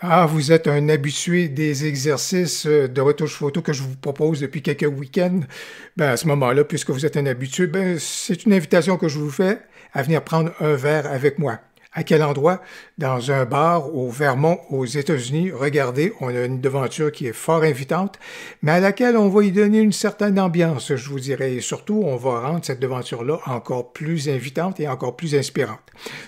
Ah, vous êtes un habitué des exercices euh, de retouche photo que je vous propose depuis quelques week-ends. Ben, à ce moment-là, puisque vous êtes un habitué, ben, c'est une invitation que je vous fais à venir prendre un verre avec moi. À quel endroit? Dans un bar au Vermont, aux États-Unis. Regardez, on a une devanture qui est fort invitante, mais à laquelle on va y donner une certaine ambiance, je vous dirais. Et surtout, on va rendre cette devanture-là encore plus invitante et encore plus inspirante.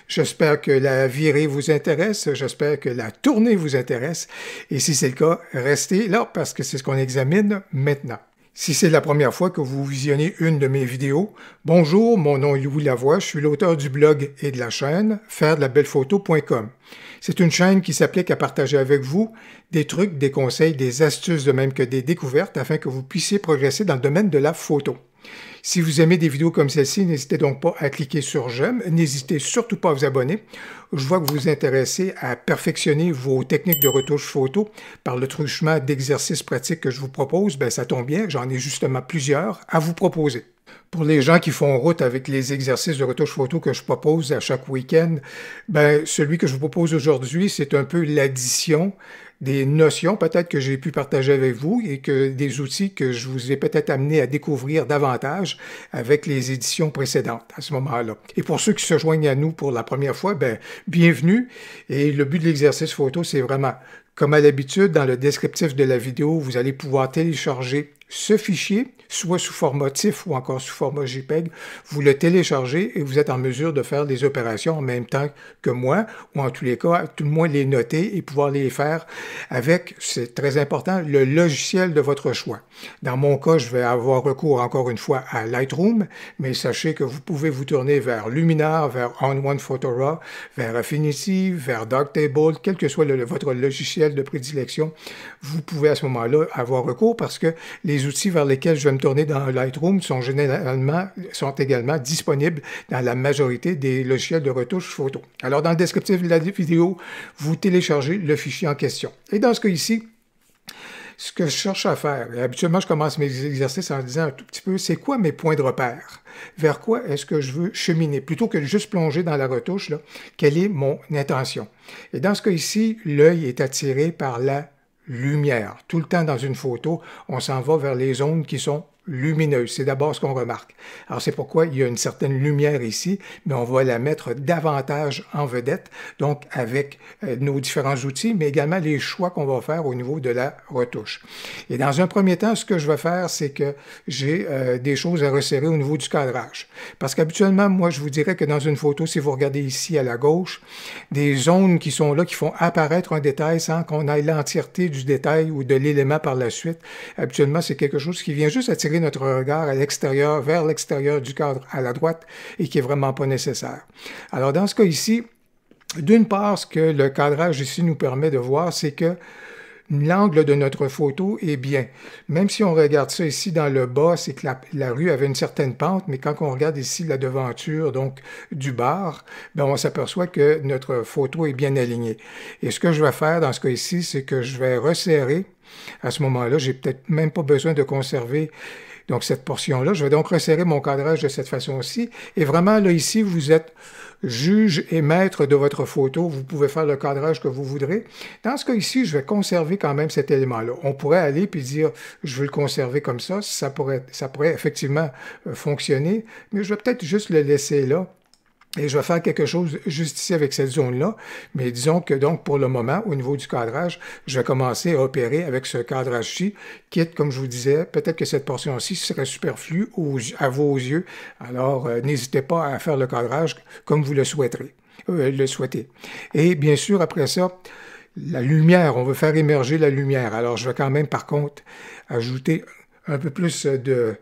J'espère que la virée vous intéresse. J'espère que la tournée vous intéresse. Et si c'est le cas, restez là parce que c'est ce qu'on examine maintenant. Si c'est la première fois que vous visionnez une de mes vidéos, bonjour, mon nom est Louis Lavoie, je suis l'auteur du blog et de la chaîne faire de la belle photo.com. C'est une chaîne qui s'applique à partager avec vous des trucs, des conseils, des astuces de même que des découvertes afin que vous puissiez progresser dans le domaine de la photo. Si vous aimez des vidéos comme celle-ci, n'hésitez donc pas à cliquer sur j'aime. N'hésitez surtout pas à vous abonner. Je vois que vous vous intéressez à perfectionner vos techniques de retouche photo par le truchement d'exercices pratiques que je vous propose. Ben, ça tombe bien, j'en ai justement plusieurs à vous proposer. Pour les gens qui font route avec les exercices de retouche photo que je propose à chaque week-end, ben, celui que je vous propose aujourd'hui, c'est un peu l'addition des notions peut-être que j'ai pu partager avec vous et que des outils que je vous ai peut-être amené à découvrir davantage avec les éditions précédentes à ce moment-là. Et pour ceux qui se joignent à nous pour la première fois, ben, bienvenue. Et le but de l'exercice photo, c'est vraiment, comme à l'habitude, dans le descriptif de la vidéo, vous allez pouvoir télécharger ce fichier, soit sous format TIFF ou encore sous format JPEG, vous le téléchargez et vous êtes en mesure de faire des opérations en même temps que moi, ou en tous les cas, tout le moins les noter et pouvoir les faire avec, c'est très important, le logiciel de votre choix. Dans mon cas, je vais avoir recours encore une fois à Lightroom, mais sachez que vous pouvez vous tourner vers Luminar, vers On One Photo Raw, vers Affinity, vers Doctable, quel que soit votre logiciel de prédilection, vous pouvez à ce moment-là avoir recours parce que les les outils vers lesquels je vais me tourner dans Lightroom sont généralement sont également disponibles dans la majorité des logiciels de retouche photo. Alors, dans le descriptif de la vidéo, vous téléchargez le fichier en question. Et dans ce cas ici, ce que je cherche à faire, habituellement je commence mes exercices en disant un tout petit peu, c'est quoi mes points de repère? Vers quoi est-ce que je veux cheminer? Plutôt que juste plonger dans la retouche, là, quelle est mon intention? Et dans ce cas ici, l'œil est attiré par la lumière. Tout le temps dans une photo, on s'en va vers les zones qui sont lumineuse. C'est d'abord ce qu'on remarque. Alors c'est pourquoi il y a une certaine lumière ici, mais on va la mettre davantage en vedette, donc avec euh, nos différents outils, mais également les choix qu'on va faire au niveau de la retouche. Et dans un premier temps, ce que je vais faire, c'est que j'ai euh, des choses à resserrer au niveau du cadrage. Parce qu'habituellement, moi, je vous dirais que dans une photo, si vous regardez ici à la gauche, des zones qui sont là, qui font apparaître un détail sans qu'on aille l'entièreté du détail ou de l'élément par la suite, habituellement, c'est quelque chose qui vient juste attirer notre regard à l'extérieur, vers l'extérieur du cadre à la droite et qui est vraiment pas nécessaire. Alors dans ce cas ici, d'une part, ce que le cadrage ici nous permet de voir, c'est que l'angle de notre photo est bien. Même si on regarde ça ici dans le bas, c'est que la, rue avait une certaine pente, mais quand on regarde ici la devanture donc du bar, ben on s'aperçoit que notre photo est bien alignée. Et ce que je vais faire dans ce cas ici, c'est que je vais resserrer. À ce moment-là, j'ai peut-être même pas besoin de conserver donc cette portion-là. Je vais donc resserrer mon cadrage de cette façon-ci. Et vraiment, là, ici, vous êtes juge et maître de votre photo. Vous pouvez faire le cadrage que vous voudrez. Dans ce cas ici, je vais conserver quand même cet élément-là. On pourrait aller puis dire, je veux le conserver comme ça. Ça pourrait, ça pourrait effectivement euh, fonctionner. Mais je vais peut-être juste le laisser là et je vais faire quelque chose juste ici avec cette zone-là. Mais disons que donc pour le moment, au niveau du cadrage, je vais commencer à opérer avec ce cadrage-ci, quitte, comme je vous disais, peut-être que cette portion-ci serait superflue aux, à vos yeux. Alors, euh, n'hésitez pas à faire le cadrage comme vous le souhaiterez, euh, le souhaitez. Et bien sûr, après ça, la lumière, on veut faire émerger la lumière. Alors, je vais quand même, par contre, ajouter un peu plus de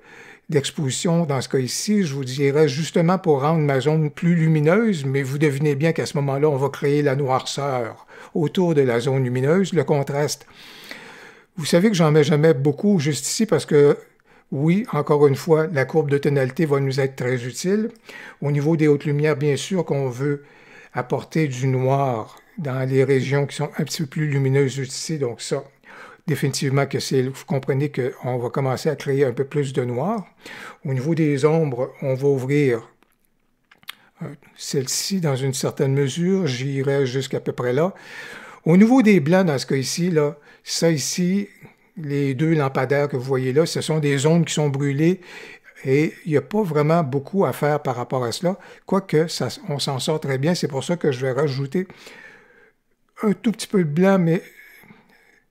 d'exposition dans ce cas ici, je vous dirais justement pour rendre ma zone plus lumineuse, mais vous devinez bien qu'à ce moment-là, on va créer la noirceur autour de la zone lumineuse, le contraste. Vous savez que j'en mets jamais beaucoup juste ici parce que oui, encore une fois, la courbe de tonalité va nous être très utile. Au niveau des hautes lumières, bien sûr qu'on veut apporter du noir dans les régions qui sont un petit peu plus lumineuses ici, donc ça, définitivement que c'est, vous comprenez qu'on va commencer à créer un peu plus de noir. Au niveau des ombres, on va ouvrir euh, celle-ci dans une certaine mesure, j'irai jusqu'à peu près là. Au niveau des blancs, dans ce cas-ci, là, ça ici, les deux lampadaires que vous voyez là, ce sont des zones qui sont brûlées et il n'y a pas vraiment beaucoup à faire par rapport à cela, quoique ça, on s'en sort très bien. C'est pour ça que je vais rajouter un tout petit peu de blanc, mais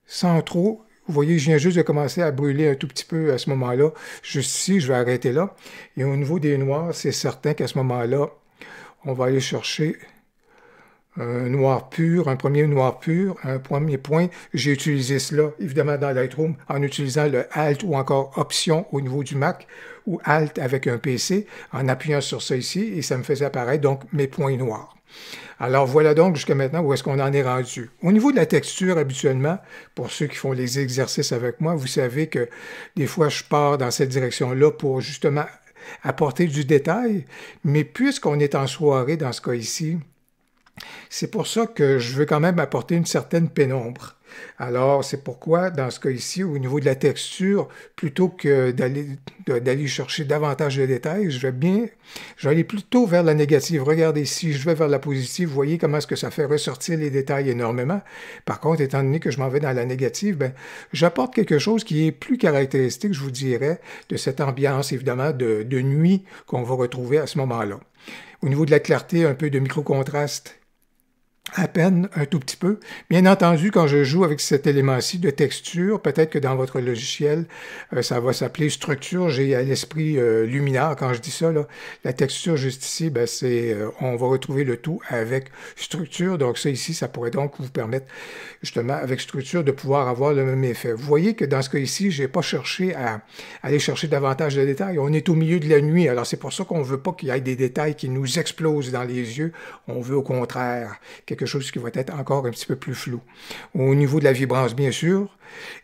sans trop. Vous voyez, je viens juste de commencer à brûler un tout petit peu à ce moment-là. Juste ici, je vais arrêter là. Et au niveau des noirs, c'est certain qu'à ce moment-là, on va aller chercher un noir pur, un premier noir pur, un premier point. J'ai utilisé cela, évidemment, dans Lightroom en utilisant le Alt ou encore Option au niveau du Mac ou Alt avec un PC en appuyant sur ça ici et ça me faisait apparaître donc mes points noirs. Alors voilà donc jusqu'à maintenant où est-ce qu'on en est rendu. Au niveau de la texture, habituellement, pour ceux qui font les exercices avec moi, vous savez que des fois je pars dans cette direction-là pour justement apporter du détail, mais puisqu'on est en soirée dans ce cas ici, c'est pour ça que je veux quand même apporter une certaine pénombre. Alors, c'est pourquoi, dans ce cas ici, au niveau de la texture, plutôt que d'aller chercher davantage de détails, je vais bien, je aller plutôt vers la négative. Regardez, si je vais vers la positive, vous voyez comment est-ce que ça fait ressortir les détails énormément. Par contre, étant donné que je m'en vais dans la négative, ben, j'apporte quelque chose qui est plus caractéristique, je vous dirais, de cette ambiance, évidemment, de, de nuit qu'on va retrouver à ce moment-là. Au niveau de la clarté, un peu de micro-contraste à peine un tout petit peu. Bien entendu, quand je joue avec cet élément-ci de texture, peut-être que dans votre logiciel, euh, ça va s'appeler structure. J'ai à l'esprit euh, luminaire quand je dis ça. Là. La texture juste ici, ben, c'est euh, on va retrouver le tout avec structure. Donc ça ici, ça pourrait donc vous permettre justement avec structure de pouvoir avoir le même effet. Vous voyez que dans ce cas ici, j'ai pas cherché à, aller chercher davantage de détails. On est au milieu de la nuit, alors c'est pour ça qu'on veut pas qu'il y ait des détails qui nous explosent dans les yeux. On veut au contraire que quelque chose qui va être encore un petit peu plus flou. Au niveau de la vibrance, bien sûr.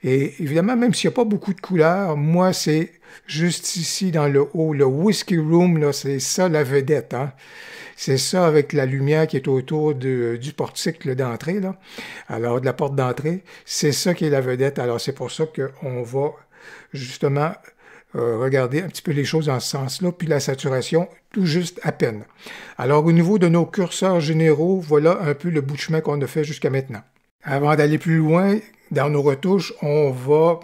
Et évidemment, même s'il n'y a pas beaucoup de couleurs, moi, c'est juste ici dans le haut, le Whiskey Room, là c'est ça la vedette. Hein. C'est ça avec la lumière qui est autour du portique d'entrée, là. Alors, de la porte d'entrée, c'est ça qui est la vedette. Alors, c'est pour ça qu'on va justement euh, regarder un petit peu les choses dans ce sens-là, puis la saturation tout juste à peine. Alors au niveau de nos curseurs généraux, voilà un peu le bout de chemin qu'on a fait jusqu'à maintenant. Avant d'aller plus loin, dans nos retouches, on va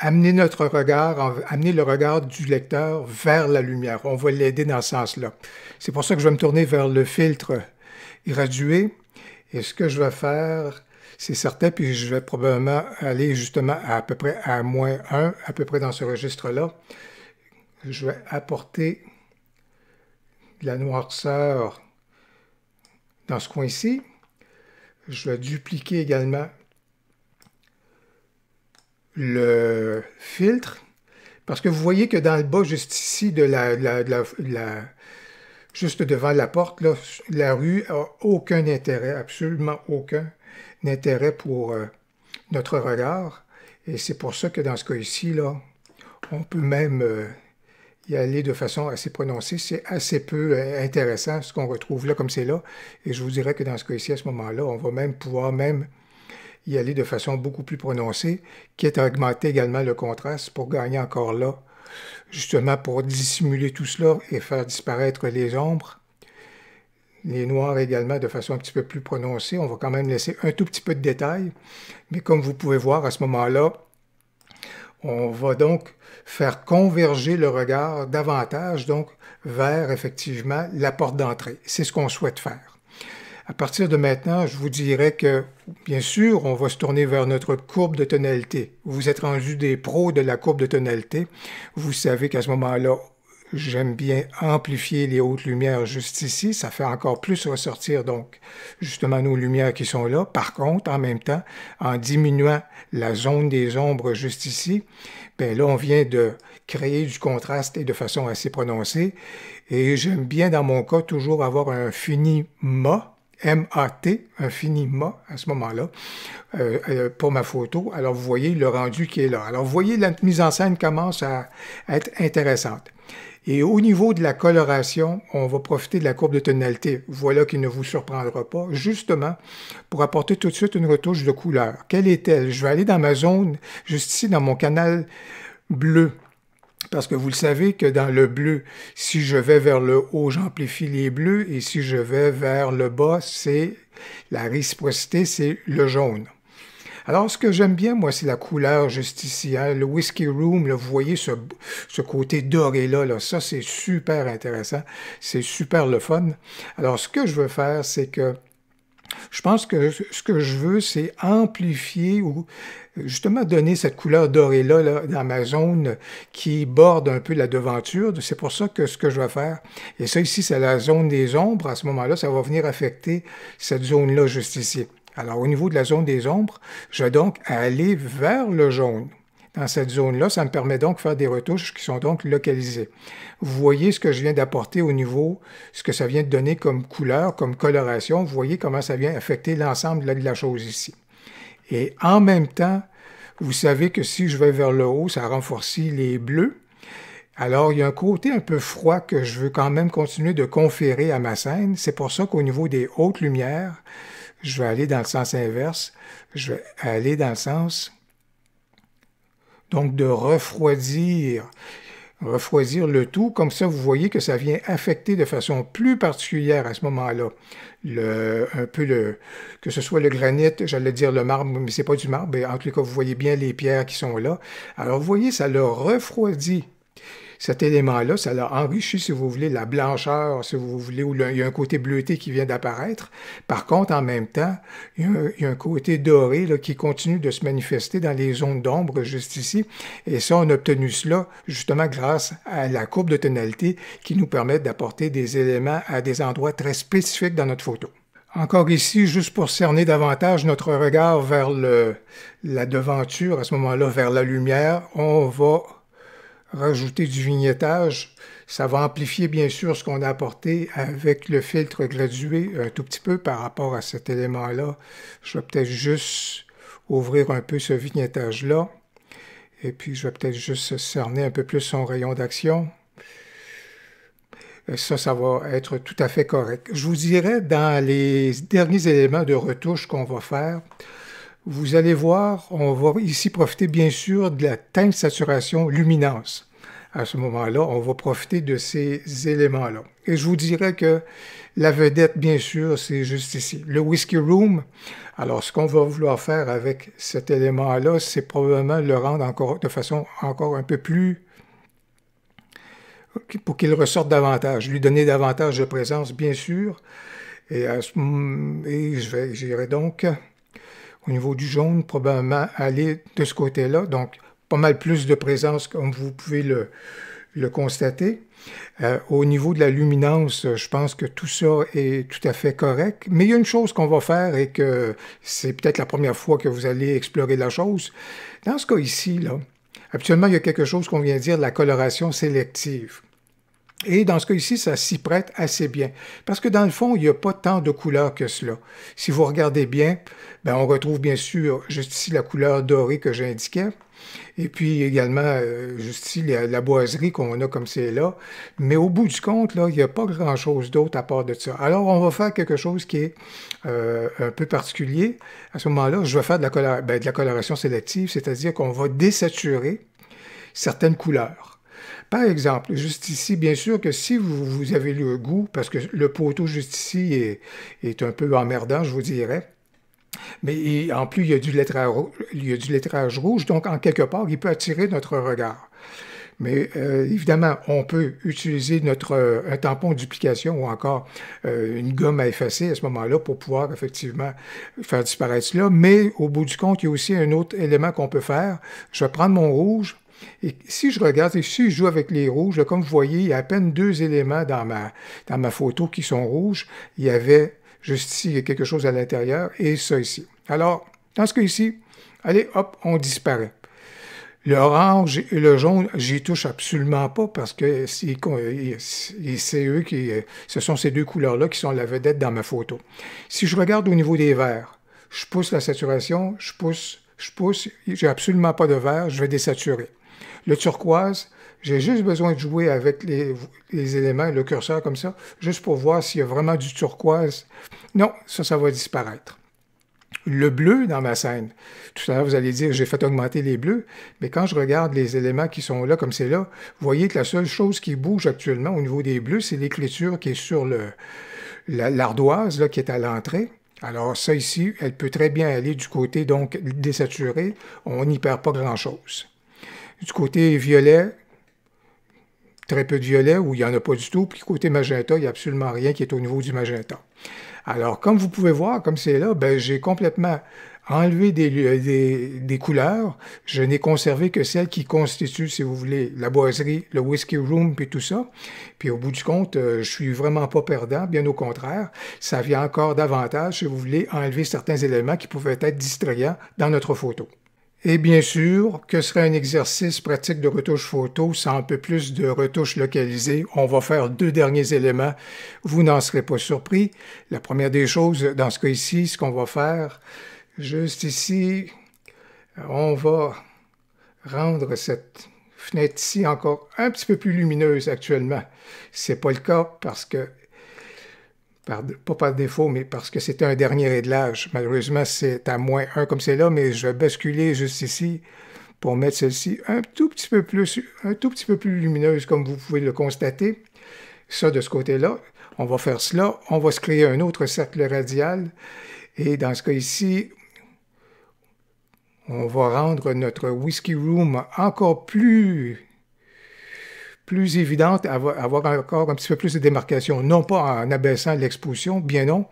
amener notre regard, amener le regard du lecteur vers la lumière. On va l'aider dans ce sens-là. C'est pour ça que je vais me tourner vers le filtre gradué. Et ce que je vais faire, c'est certain. Puis je vais probablement aller justement à, à peu près à moins 1, à peu près dans ce registre-là. Je vais apporter de la noirceur dans ce coin-ci. Je vais dupliquer également le filtre. Parce que vous voyez que dans le bas, juste ici, de la, juste devant la porte, la rue n'a aucun intérêt, absolument aucun d'intérêt pour euh, notre regard. Et c'est pour ça que dans ce cas-ci, là, on peut même euh, y aller de façon assez prononcée. C'est assez peu euh, intéressant ce qu'on retrouve là comme c'est là. Et je vous dirais que dans ce cas-ci, à ce moment-là, on va même pouvoir même y aller de façon beaucoup plus prononcée, qui est augmenter également le contraste pour gagner encore là, justement pour dissimuler tout cela et faire disparaître les ombres les noirs également de façon un petit peu plus prononcée. On va quand même laisser un tout petit peu de détails, mais comme vous pouvez voir à ce moment-là, on va donc faire converger le regard davantage donc vers effectivement la porte d'entrée. C'est ce qu'on souhaite faire. À partir de maintenant, je vous dirais que, bien sûr, on va se tourner vers notre courbe de tonalité. Vous êtes rendu des pros de la courbe de tonalité. Vous savez qu'à ce moment-là, J'aime bien amplifier les hautes lumières juste ici, ça fait encore plus ressortir donc justement nos lumières qui sont là. Par contre, en même temps, en diminuant la zone des ombres juste ici, ben là on vient de créer du contraste et de façon assez prononcée. Et j'aime bien dans mon cas toujours avoir un fini ma, t un fini MA à ce moment-là, euh, euh, pour ma photo. Alors, vous voyez le rendu qui est là. Alors, vous voyez, la mise en scène commence à être intéressante. Et au niveau de la coloration, on va profiter de la courbe de tonalité. Voilà qui ne vous surprendra pas, justement, pour apporter tout de suite une retouche de couleur. Quelle est-elle? Je vais aller dans ma zone, juste ici, dans mon canal bleu. Parce que vous le savez que dans le bleu, si je vais vers le haut, j'amplifie les bleus, et si je vais vers le bas, c'est la réciprocité, c'est le jaune. Alors, ce que j'aime bien, moi, c'est la couleur juste ici. le Whiskey Room, là, vous voyez ce, ce côté doré-là. Là, ça, c'est super intéressant. C'est super le fun. Alors, ce que je veux faire, c'est que je pense que ce que je veux, c'est amplifier ou justement donner cette couleur dorée-là là, dans ma zone qui borde un peu la devanture. C'est pour ça que ce que je vais faire, et ça ici, c'est la zone des ombres, à ce moment-là, ça va venir affecter cette zone-là juste ici. Alors, au niveau de la zone des ombres, je vais donc aller vers le jaune. Dans cette zone-là, ça me permet donc de faire des retouches qui sont donc localisées. Vous voyez ce que je viens d'apporter au niveau, ce que ça vient de donner comme couleur, comme coloration. Vous voyez comment ça vient affecter l'ensemble de la chose ici. Et en même temps, vous savez que si je vais vers le haut, ça renforce les bleus. Alors, il y a un côté un peu froid que je veux quand même continuer de conférer à ma scène. C'est pour ça qu'au niveau des hautes lumières, je vais aller dans le sens inverse, je vais aller dans le sens donc de refroidir, refroidir le tout, comme ça vous voyez que ça vient affecter de façon plus particulière à ce moment-là, un peu le, que ce soit le granit, j'allais dire le marbre, mais c'est pas du marbre, mais en tout cas vous voyez bien les pierres qui sont là. Alors vous voyez, ça le refroidit cet élément-là, ça l'a enrichi, si vous voulez, la blancheur, si vous voulez, où il y a un côté bleuté qui vient d'apparaître. Par contre, en même temps, il y a un, côté doré qui continue de se manifester dans les zones d'ombre juste ici. Et ça, on a obtenu cela justement grâce à la courbe de tonalité qui nous permet d'apporter des éléments à des endroits très spécifiques dans notre photo. Encore ici, juste pour cerner davantage notre regard vers le, la devanture, à ce moment-là, vers la lumière, on va rajouter du vignettage. Ça va amplifier bien sûr ce qu'on a apporté avec le filtre gradué un tout petit peu par rapport à cet élément-là. Je vais peut-être juste ouvrir un peu ce vignettage-là. Et puis je vais peut-être juste cerner un peu plus son rayon d'action. Ça, ça va être tout à fait correct. Je vous dirais dans les derniers éléments de retouche qu'on va faire, vous allez voir, on va ici profiter bien sûr de la teinte saturation luminance. À ce moment-là, on va profiter de ces éléments-là. Et je vous dirais que la vedette, bien sûr, c'est juste ici. Le Whiskey Room, alors ce qu'on va vouloir faire avec cet élément-là, c'est probablement le rendre encore de façon encore un peu plus pour qu'il ressorte davantage, lui donner davantage de présence, bien sûr. Et, je vais j'irai donc au niveau du jaune, probablement aller de ce côté-là, donc pas mal plus de présence comme vous pouvez le, constater. Euh, au niveau de la luminance, je pense que tout ça est tout à fait correct. Mais il y a une chose qu'on va faire et que c'est peut-être la première fois que vous allez explorer la chose. Dans ce cas ici, là, habituellement, il y a quelque chose qu'on vient dire la coloration sélective. Et dans ce cas ici, ça s'y prête assez bien. Parce que dans le fond, il n'y a pas tant de couleurs que cela. Si vous regardez bien, ben on retrouve bien sûr juste ici la couleur dorée que j'indiquais. Et puis également, euh, juste ici, la, boiserie qu'on a comme c'est là. Mais au bout du compte, là, il n'y a pas grand-chose d'autre à part de ça. Alors, on va faire quelque chose qui est euh, un peu particulier. À ce moment-là, je vais faire de la, ben, de la coloration sélective, c'est-à-dire qu'on va désaturer certaines couleurs. Par exemple, juste ici, bien sûr que si vous, vous avez le goût, parce que le poteau juste ici est, un peu emmerdant, je vous dirais, mais en plus, il y, a du lettrage, rouge, donc en quelque part, il peut attirer notre regard. Mais euh, évidemment, on peut utiliser notre, euh, un tampon de duplication ou encore euh, une gomme à effacer à ce moment-là pour pouvoir effectivement faire disparaître cela. Mais au bout du compte, il y a aussi un autre élément qu'on peut faire. Je vais prendre mon rouge, et si je regarde, ici, si je joue avec les rouges, comme vous voyez, il y a à peine deux éléments dans ma, dans ma photo qui sont rouges. Il y avait juste ici, quelque chose à l'intérieur, et ça ici. Alors, dans ce cas-ci, allez, hop, on disparaît. L'orange et le jaune, j'y touche absolument pas parce que c'est eux qui, ce sont ces deux couleurs-là qui sont la vedette dans ma photo. Si je regarde au niveau des verts, je pousse la saturation, je pousse, je pousse, j'ai absolument pas de vert, je vais désaturer. Le turquoise, j'ai juste besoin de jouer avec les, éléments, le curseur comme ça, juste pour voir s'il y a vraiment du turquoise. Non, ça, ça va disparaître. Le bleu dans ma scène, tout à l'heure vous allez dire j'ai fait augmenter les bleus, mais quand je regarde les éléments qui sont là comme c'est là, vous voyez que la seule chose qui bouge actuellement au niveau des bleus, c'est l'écriture qui est sur l'ardoise qui est à l'entrée. Alors ça ici, elle peut très bien aller du côté donc désaturé, on n'y perd pas grand-chose. Du côté violet, très peu de violet ou il n'y en a pas du tout. Puis côté magenta, il n'y a absolument rien qui est au niveau du magenta. Alors, comme vous pouvez voir, comme c'est là, ben, j'ai complètement enlevé euh, des, couleurs. Je n'ai conservé que celles qui constituent, si vous voulez, la boiserie, le whisky room, puis tout ça. Puis au bout du compte, je euh, je suis vraiment pas perdant, bien au contraire. Ça vient encore davantage, si vous voulez, enlever certains éléments qui pouvaient être distrayants dans notre photo. Et bien sûr, que serait un exercice pratique de retouche photo sans un peu plus de retouche localisée? On va faire deux derniers éléments. Vous n'en serez pas surpris. La première des choses, dans ce cas ici, ce qu'on va faire, juste ici, on va rendre cette fenêtre ici encore un petit peu plus lumineuse actuellement. C'est pas le cas parce que pas par défaut, mais parce que c'était un dernier réglage. Malheureusement, c'est à moins 1 comme c'est là, mais je vais basculer juste ici pour mettre celle-ci un tout petit peu plus, un tout petit peu plus lumineuse, comme vous pouvez le constater. Ça, de ce côté-là, on va faire cela. On va se créer un autre cercle radial. Et dans ce cas ici, on va rendre notre Whiskey Room encore plus plus évidente, avoir, encore un petit peu plus de démarcation, non pas en abaissant l'exposition, bien non.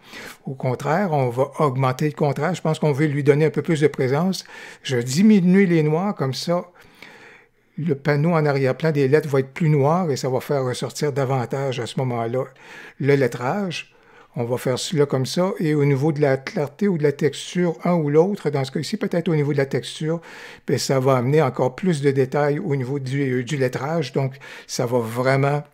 Au contraire, on va augmenter le contraste. Je pense qu'on veut lui donner un peu plus de présence. Je diminue les noirs comme ça. Le panneau en arrière-plan des lettres va être plus noir et ça va faire ressortir davantage à ce moment-là le lettrage on va faire cela comme ça. Et au niveau de la clarté ou de la texture, un ou l'autre, dans ce cas-ci, peut-être au niveau de la texture, ben ça va amener encore plus de détails au niveau du, euh, lettrage. Donc, ça va vraiment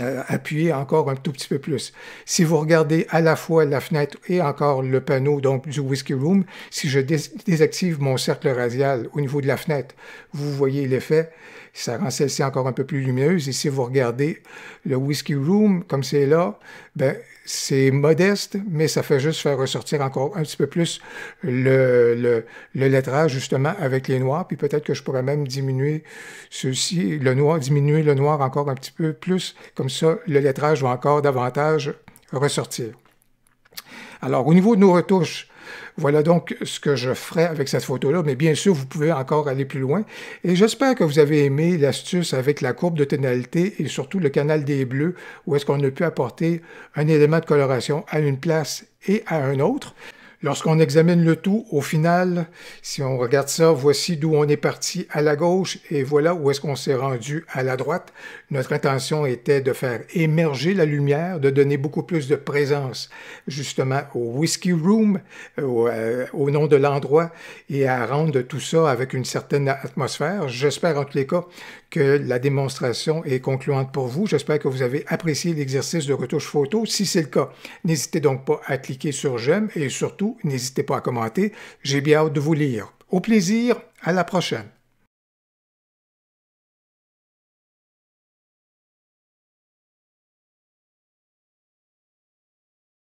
euh, appuyer encore un tout petit peu plus. Si vous regardez à la fois la fenêtre et encore le panneau donc du Whiskey Room, si je désactive mon cercle radial au niveau de la fenêtre, vous voyez l'effet ça rend celle-ci encore un peu plus lumineuse. Et si vous regardez le Whiskey Room, comme c'est là, ben, c'est modeste, mais ça fait juste faire ressortir encore un petit peu plus le, le, le lettrage, justement, avec les noirs. Puis peut-être que je pourrais même diminuer ceci, le noir, diminuer le noir encore un petit peu plus. Comme ça, le lettrage va encore davantage ressortir. Alors, au niveau de nos retouches, voilà donc ce que je ferai avec cette photo-là, mais bien sûr, vous pouvez encore aller plus loin. Et j'espère que vous avez aimé l'astuce avec la courbe de tonalité et surtout le canal des bleus, où est-ce qu'on a pu apporter un élément de coloration à une place et à un autre. Lorsqu'on examine le tout, au final, si on regarde ça, voici d'où on est parti à la gauche et voilà où est-ce qu'on s'est rendu à la droite. Notre intention était de faire émerger la lumière, de donner beaucoup plus de présence justement au Whiskey Room, euh, au, euh, au nom de l'endroit, et à rendre tout ça avec une certaine atmosphère. J'espère en tous les cas que la démonstration est concluante pour vous. J'espère que vous avez apprécié l'exercice de retouche photo. Si c'est le cas, n'hésitez donc pas à cliquer sur j'aime et surtout, n'hésitez pas à commenter. J'ai bien hâte de vous lire. Au plaisir, à la prochaine.